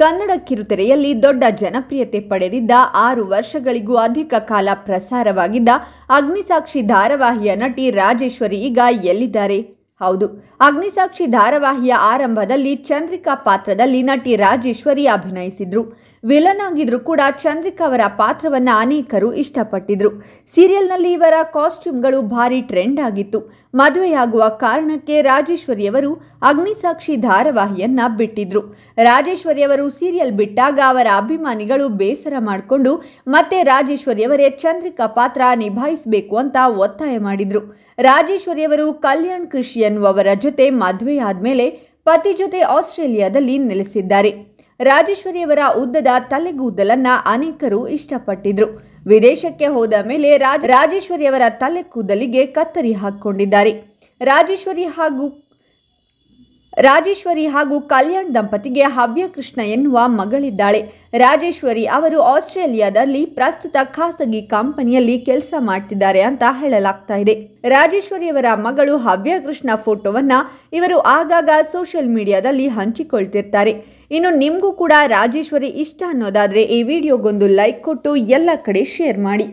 ಕನ್ನಡ ಕಿರುತೆರೆಯಲ್ಲಿ ದೊಡ್ಡ ಜನಪ್ರಿಯತೆ ಪಡೆದಿದ್ದ ಆರು ವರ್ಷಗಳಿಗೂ ಅಧಿಕ ಕಾಲ ಪ್ರಸಾರವಾಗಿದ್ದ ಅಗ್ನಿಸಾಕ್ಷಿ ಧಾರಾವಾಹಿಯ ನಟಿ ರಾಜೇಶ್ವರಿ ಈಗ ಎಲ್ಲಿದ್ದಾರೆ ಹೌದು ಅಗ್ನಿಸಾಕ್ಷಿ ಧಾರಾವಾಹಿಯ ಆರಂಭದಲ್ಲಿ ಚಂದ್ರಿಕಾ ಪಾತ್ರದಲ್ಲಿ ನಟಿ ರಾಜೇಶ್ವರಿ ಅಭಿನಯಿಸಿದ್ರು ವಿಲನ್ ಆಗಿದ್ರು ಕೂಡ ಚಂದ್ರಿಕಾ ಅವರ ಪಾತ್ರವನ್ನು ಅನೇಕರು ಇಷ್ಟಪಟ್ಟಿದ್ರು ಸೀರಿಯಲ್ನಲ್ಲಿ ಇವರ ಕಾಸ್ಟ್ಯೂಮ್ಗಳು ಭಾರಿ ಟ್ರೆಂಡ್ ಆಗಿತ್ತು ಮದುವೆಯಾಗುವ ಕಾರಣಕ್ಕೆ ರಾಜೇಶ್ವರಿಯವರು ಅಗ್ನಿಸಾಕ್ಷಿ ಧಾರಾವಾಹಿಯನ್ನ ಬಿಟ್ಟಿದ್ರು ರಾಜೇಶ್ವರಿಯವರು ಸೀರಿಯಲ್ ಬಿಟ್ಟಾಗ ಅವರ ಅಭಿಮಾನಿಗಳು ಬೇಸರ ಮಾಡಿಕೊಂಡು ಮತ್ತೆ ರಾಜೇಶ್ವರಿಯವರೇ ಚಂದ್ರಿಕಾ ಪಾತ್ರ ನಿಭಾಯಿಸಬೇಕು ಅಂತ ಒತ್ತಾಯ ಮಾಡಿದ್ರು ರಾಜೇಶ್ವರಿಯವರು ಕಲ್ಯಾಣ್ ಕೃಷಿ ಎನ್ನುವವರ ಜೊತೆ ಮದುವೆಯಾದ ಮೇಲೆ ಪತಿ ಜೊತೆ ಆಸ್ಟ್ರೇಲಿಯಾದಲ್ಲಿ ನೆಲೆಸಿದ್ದಾರೆ ರಾಜೇಶ್ವರಿಯವರ ಉದ್ದದ ತಲೆಗೂದಲನ್ನ ಅನೇಕರು ಇಷ್ಟಪಟ್ಟಿದ್ರು ವಿದೇಶಕ್ಕೆ ಹೋದ ಮೇಲೆ ರಾಜೇಶ್ವರಿಯವರ ತಲೆ ಕೂದಲಿಗೆ ಕತ್ತರಿ ಹಾಕಿಕೊಂಡಿದ್ದಾರೆ ರಾಜೇಶ್ವರಿ ಹಾಗೂ ರಾಜೇಶ್ವರಿ ಹಾಗೂ ಕಲ್ಯಾಣ್ ದಂಪತಿಗೆ ಹವ್ಯ ಕೃಷ್ಣ ಎನ್ನುವ ಮಗಳಿದ್ದಾಳೆ ರಾಜೇಶ್ವರಿ ಅವರು ಆಸ್ಟ್ರೇಲಿಯಾದಲ್ಲಿ ಪ್ರಸ್ತುತ ಖಾಸಗಿ ಕಂಪನಿಯಲ್ಲಿ ಕೆಲಸ ಮಾಡ್ತಿದ್ದಾರೆ ಅಂತ ಹೇಳಲಾಗ್ತಾ ಇದೆ ರಾಜೇಶ್ವರಿಯವರ ಮಗಳು ಹವ್ಯಕೃಷ್ಣ ಫೋಟೋವನ್ನ ಇವರು ಆಗಾಗ ಸೋಷಿಯಲ್ ಮೀಡಿಯಾದಲ್ಲಿ ಹಂಚಿಕೊಳ್ತಿರ್ತಾರೆ ಇನ್ನು ನಿಮಗೂ ಕೂಡ ರಾಜೇಶ್ವರಿ ಇಷ್ಟ ಅನ್ನೋದಾದರೆ ಈ ವಿಡಿಯೋಗೊಂದು ಲೈಕ್ ಕೊಟ್ಟು ಎಲ್ಲ ಕಡೆ ಶೇರ್ ಮಾಡಿ